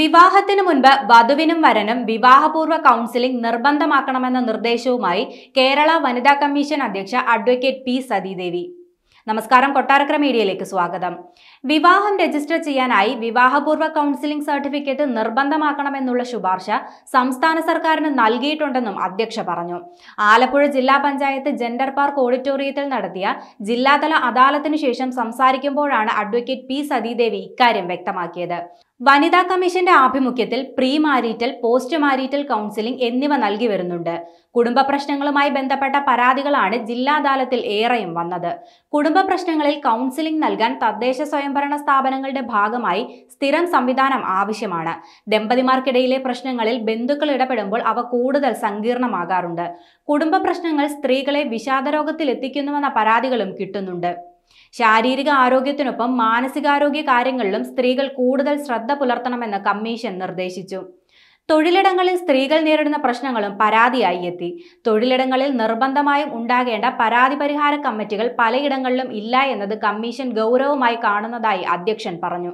വിവാഹത്തിനു മുൻപ് വധുവിനും വരനും വിവാഹപൂർവ്വ കൗൺസിലിംഗ് നിർബന്ധമാക്കണമെന്ന നിർദ്ദേശവുമായി കേരള വനിതാ കമ്മീഷൻ അധ്യക്ഷ അഡ്വക്കേറ്റ് പി സതീദേവി നമസ്കാരം കൊട്ടാരക്കര മീഡിയയിലേക്ക് സ്വാഗതം വിവാഹം രജിസ്റ്റർ ചെയ്യാനായി വിവാഹപൂർവ്വ കൗൺസിലിംഗ് സർട്ടിഫിക്കറ്റ് നിർബന്ധമാക്കണമെന്നുള്ള ശുപാർശ സംസ്ഥാന സർക്കാരിന് നൽകിയിട്ടുണ്ടെന്നും അധ്യക്ഷ പറഞ്ഞു ആലപ്പുഴ ജില്ലാ പഞ്ചായത്ത് ജെൻഡർ പാർക്ക് ഓഡിറ്റോറിയത്തിൽ നടത്തിയ ജില്ലാതല അദാലത്തിനു ശേഷം സംസാരിക്കുമ്പോഴാണ് അഡ്വക്കേറ്റ് പി സതീദേവി ഇക്കാര്യം വ്യക്തമാക്കിയത് വനിതാ കമ്മീഷന്റെ ആഭിമുഖ്യത്തിൽ pre marital post marital counselling എന്നിവ നൽകി വരുന്നുണ്ട് കുടുംബ പ്രശ്നങ്ങളുമായി ബന്ധപ്പെട്ട പരാതികളാണ് ജില്ലാതലത്തിൽ ഏറെയും വന്നത് കുടുംബ പ്രശ്നങ്ങളിൽ കൗൺസിലിംഗ് നൽകാൻ തദ്ദേശ സ്വയംഭരണ സ്ഥാപനങ്ങളുടെ ഭാഗമായി സ്ഥിരം സംവിധാനം ആവശ്യമാണ് ദമ്പതിമാർക്കിടയിലെ പ്രശ്നങ്ങളിൽ ബന്ധുക്കൾ ഇടപെടുമ്പോൾ അവ കൂടുതൽ സങ്കീർണമാകാറുണ്ട് കുടുംബ പ്രശ്നങ്ങൾ സ്ത്രീകളെ വിഷാദരോഗത്തിലെത്തിക്കുന്നുവെന്ന പരാതികളും കിട്ടുന്നുണ്ട് ശാരീരിക ആരോഗ്യത്തിനൊപ്പം മാനസികാരോഗ്യ കാര്യങ്ങളിലും സ്ത്രീകൾ കൂടുതൽ ശ്രദ്ധ പുലർത്തണമെന്ന് കമ്മീഷൻ നിർദ്ദേശിച്ചു തൊഴിലിടങ്ങളിൽ സ്ത്രീകൾ നേരിടുന്ന പ്രശ്നങ്ങളും പരാതിയായി എത്തി തൊഴിലിടങ്ങളിൽ നിർബന്ധമായും ഉണ്ടാകേണ്ട പരാതി പരിഹാര കമ്മിറ്റികൾ പലയിടങ്ങളിലും ഇല്ല എന്നത് കമ്മീഷൻ ഗൗരവമായി കാണുന്നതായി അധ്യക്ഷൻ പറഞ്ഞു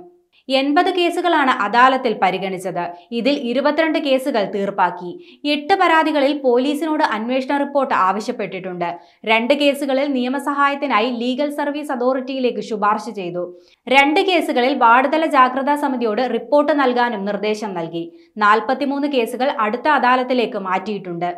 എൺപത് കേസുകളാണ് അദാലത്തിൽ പരിഗണിച്ചത് ഇതിൽ ഇരുപത്തിരണ്ട് കേസുകൾ തീർപ്പാക്കി എട്ട് പരാതികളിൽ പോലീസിനോട് അന്വേഷണ റിപ്പോർട്ട് ആവശ്യപ്പെട്ടിട്ടുണ്ട് രണ്ട് കേസുകളിൽ നിയമസഹായത്തിനായി ലീഗൽ സർവീസ് അതോറിറ്റിയിലേക്ക് ശുപാർശ ചെയ്തു രണ്ട് കേസുകളിൽ വാർഡ്തല ജാഗ്രതാ സമിതിയോട് റിപ്പോർട്ട് നൽകാനും നിർദ്ദേശം നൽകി നാൽപ്പത്തിമൂന്ന് കേസുകൾ അടുത്ത അദാലത്തിലേക്ക് മാറ്റിയിട്ടുണ്ട്